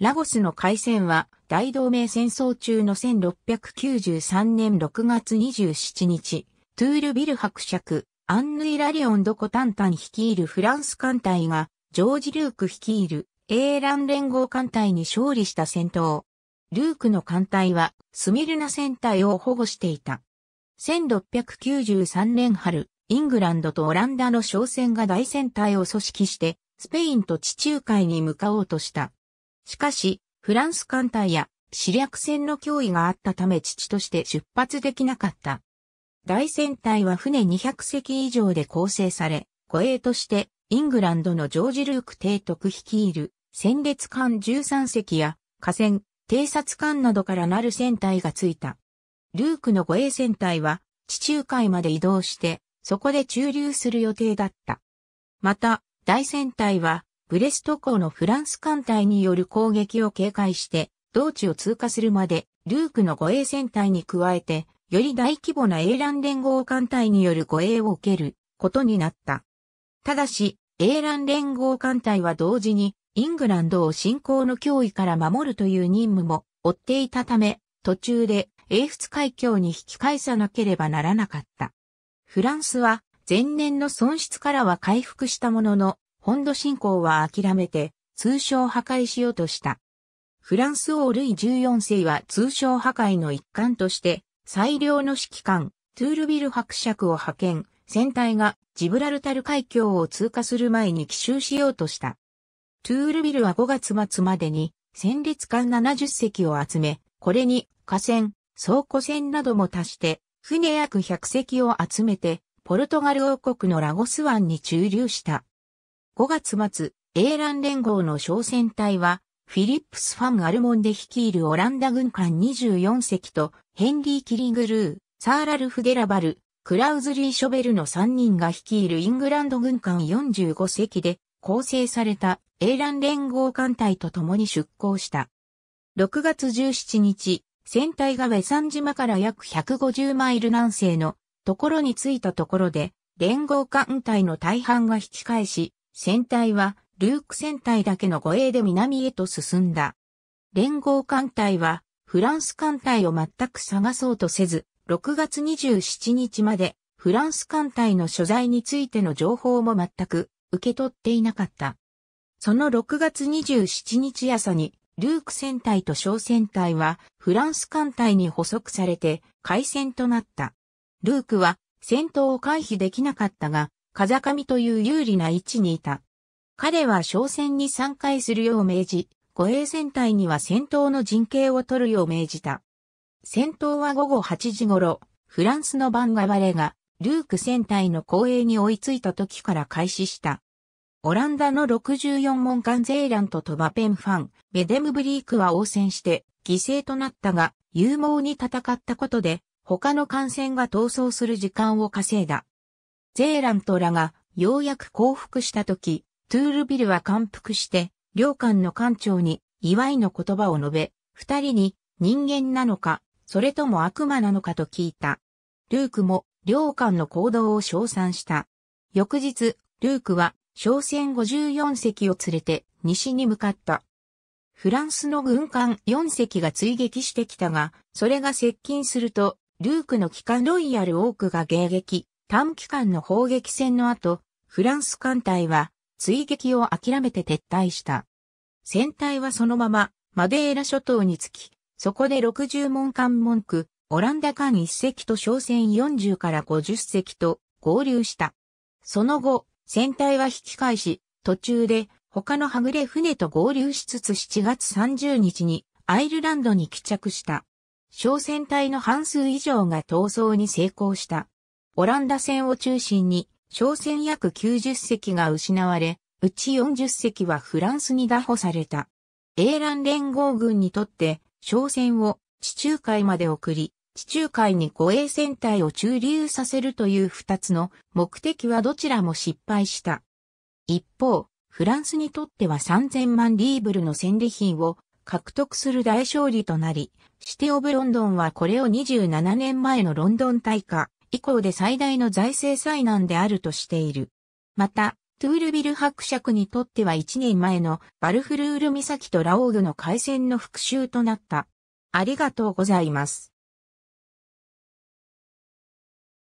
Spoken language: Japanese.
ラゴスの海戦は大同盟戦争中の1693年6月27日、トゥールビル伯爵、アンヌ・イラリオン・ド・コタンタン率いるフランス艦隊が、ジョージ・ルーク率いるエーラン連合艦隊に勝利した戦闘。ルークの艦隊はスミルナ戦隊を保護していた。1693年春、イングランドとオランダの商船が大戦隊を組織して、スペインと地中海に向かおうとした。しかし、フランス艦隊や死略戦の脅威があったため父として出発できなかった。大戦隊は船200隻以上で構成され、護衛としてイングランドのジョージ・ルーク提督率いる戦列艦13隻や河川、偵察艦などからなる戦隊がついた。ルークの護衛戦隊は地中海まで移動して、そこで駐留する予定だった。また、大戦隊はブレスト港のフランス艦隊による攻撃を警戒して、道地を通過するまで、ルークの護衛戦隊に加えて、より大規模な英蘭連合艦隊による護衛を受けることになった。ただし、英蘭連合艦隊は同時に、イングランドを侵攻の脅威から守るという任務も追っていたため、途中で英仏海峡に引き返さなければならなかった。フランスは前年の損失からは回復したものの、本土侵攻は諦めて、通商破壊しようとした。フランス王ルイ14世は通商破壊の一環として、最良の指揮官、トゥールビル伯爵を派遣、船体がジブラルタル海峡を通過する前に奇襲しようとした。トゥールビルは5月末までに戦列艦70隻を集め、これに河川、倉庫船なども足して、船約100隻を集めて、ポルトガル王国のラゴス湾に駐留した。5月末、英蘭連合の商船隊は、フィリップス・ファン・アルモンで率いるオランダ軍艦24隻と、ヘンリー・キリングルー、サーラルフ・デラバル、クラウズ・リー・ショベルの3人が率いるイングランド軍艦45隻で構成された英蘭連合艦隊と共に出港した。6月17日、船体がウェサン島から約150マイル南西のところに着いたところで、連合艦隊の大半が引き返し、船隊はルーク船隊だけの護衛で南へと進んだ。連合艦隊はフランス艦隊を全く探そうとせず、6月27日までフランス艦隊の所在についての情報も全く受け取っていなかった。その6月27日朝にルーク船隊と小船隊はフランス艦隊に捕捉されて海戦となった。ルークは戦闘を回避できなかったが、風上という有利な位置にいた。彼は商戦に参回するよう命じ、護衛戦隊には戦闘の陣形を取るよう命じた。戦闘は午後8時頃、フランスのバンガバレが、ルーク戦隊の後衛に追いついた時から開始した。オランダの64門ガンゼーランとトバペンファン、メデムブリークは応戦して犠牲となったが、勇猛に戦ったことで、他の艦船が逃走する時間を稼いだ。ゼーラントらがようやく降伏した時、トゥールビルは感服して、領館の館長に祝いの言葉を述べ、二人に人間なのか、それとも悪魔なのかと聞いた。ルークも領館の行動を称賛した。翌日、ルークは商船54隻を連れて西に向かった。フランスの軍艦4隻が追撃してきたが、それが接近すると、ルークの機関ロイヤルオークが迎撃。短期間の砲撃戦の後、フランス艦隊は追撃を諦めて撤退した。船隊はそのままマデーラ諸島に着き、そこで60門艦文句、オランダ艦1隻と商船40から50隻と合流した。その後、船体は引き返し、途中で他のはぐれ船と合流しつつ7月30日にアイルランドに帰着した。小船隊の半数以上が逃走に成功した。オランダ戦を中心に、商船約90隻が失われ、うち40隻はフランスに拿捕された。英蘭連合軍にとって、商船を地中海まで送り、地中海に護衛船隊を駐留させるという二つの目的はどちらも失敗した。一方、フランスにとっては3000万リーブルの戦利品を獲得する大勝利となり、シテオブロンドンはこれを27年前のロンドン大火、以降で最大の財政災難であるとしている。また、トゥールビル伯爵にとっては1年前のバルフルール岬とラオードの海戦の復讐となった。ありがとうございます。